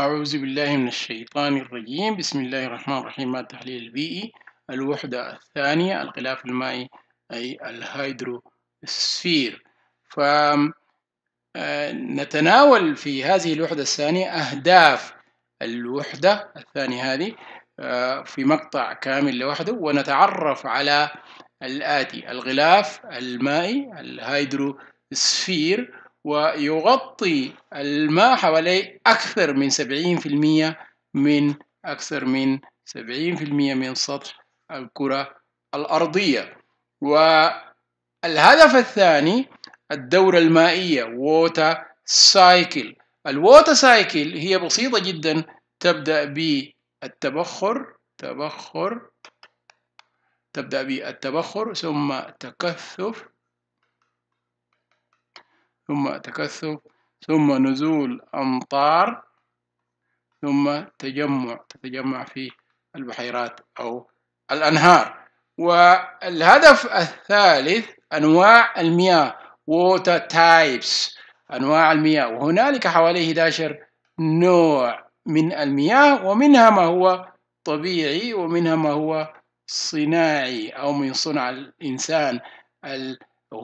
أعوذ بالله من الشيطان الرجيم بسم الله الرحمن الرحيم التحليل البيئي الوحدة الثانية الغلاف المائي أي الهيدروسفير فنتناول آه، في هذه الوحدة الثانية أهداف الوحدة الثانية هذه آه، في مقطع كامل لوحده ونتعرف على الآتي الغلاف المائي الهيدروسفير ويغطي الماء حوالي أكثر من 70% من أكثر من 70% من سطح الكرة الأرضية والهدف الثاني الدورة المائية water cycle الووتر سايكل هي بسيطة جدا تبدأ بالتبخر تبخر تبدأ بالتبخر ثم تكثف ثم تكثف ثم نزول أمطار ثم تجمع تتجمع في البحيرات أو الأنهار والهدف الثالث أنواع المياه water types أنواع المياه وهنالك حوالي 11 نوع من المياه ومنها ما هو طبيعي ومنها ما هو صناعي أو من صنع الإنسان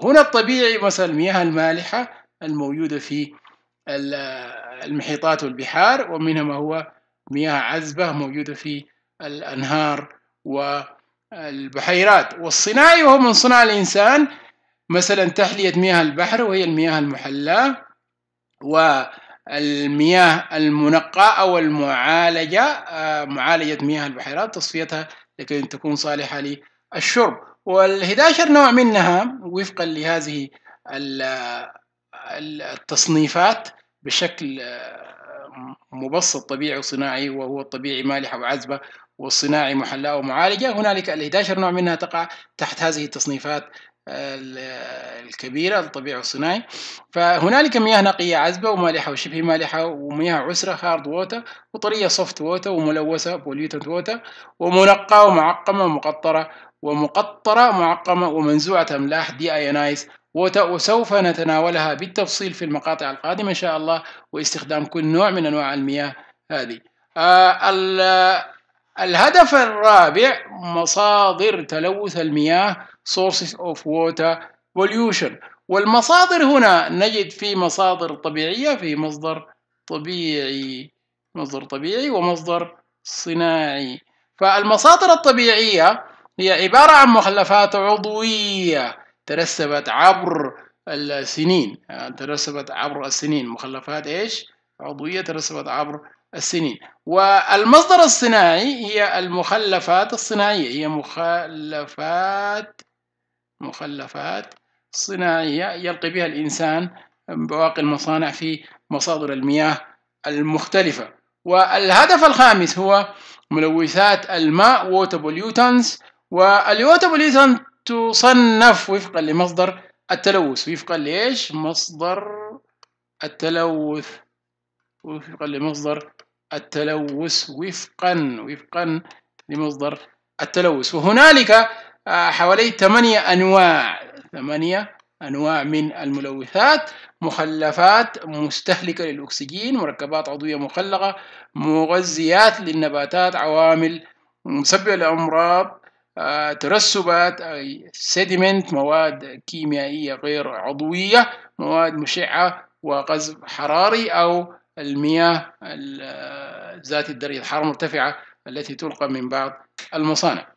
هنا الطبيعي مثلا المياه المالحة الموجودة في المحيطات والبحار ومنها ما هو مياه عذبة موجودة في الأنهار والبحيرات والصناعي وهو من صنع الإنسان مثلا تحلية مياه البحر وهي المياه المحلاة والمياه المنقاة أو المعالجة آه، معالجة مياه البحيرات تصفيتها لكي تكون صالحة للشرب وال11 نوع منها وفقا لهذه التصنيفات بشكل آه، مبسط طبيعي وصناعي وهو الطبيعي مالحة وعذبة والصناعي محلاة ومعالجة هنالك ال 11 نوع منها تقع تحت هذه التصنيفات آه، آه، الكبيرة الطبيعي والصناعي فهنالك مياه نقية عذبة ومالحة وشبه مالحة ومياه عسرة هارد ووتر وطرية سوفت ووتر وملوثة بوليوتنت ووتر ومنقاة ومعقمة ومقطرة ومقطرة معقمة ومنزوعة أملاح دي ايونايز وسوف نتناولها بالتفصيل في المقاطع القادمة إن شاء الله واستخدام كل نوع من أنواع المياه هذه آه، الهدف الرابع مصادر تلوث المياه sources of water pollution والمصادر هنا نجد في مصادر طبيعية في مصدر طبيعي مصدر طبيعي ومصدر صناعي فالمصادر الطبيعية هي عبارة عن مخلفات عضوية ترسبت عبر السنين يعني ترسبت عبر السنين مخلفات ايش عضوية ترسبت عبر السنين والمصدر الصناعي هي المخلفات الصناعية هي مخلفات مخلفات صناعية يلقي بها الإنسان بواقي المصانع في مصادر المياه المختلفة والهدف الخامس هو ملوثات الماء water pollutants والوتر pollutants تصنف وفقا لمصدر التلوث وفقا لإيش مصدر التلوث وفقا لمصدر التلوث وفقا وفقا لمصدر التلوث وهنالك آه، حوالي ثمانية أنواع ثمانية أنواع من الملوثات مخلفات مستهلكة للأكسجين مركبات عضوية مخلقة مغذيات للنباتات عوامل مسببة لأمراض آه، ترسبات أي آه، سيديمنت مواد كيميائية غير عضوية مواد مشعة وقذف حراري أو المياه آه، ذات الدرجة الحرارة المرتفعة التي تلقى من بعض المصانع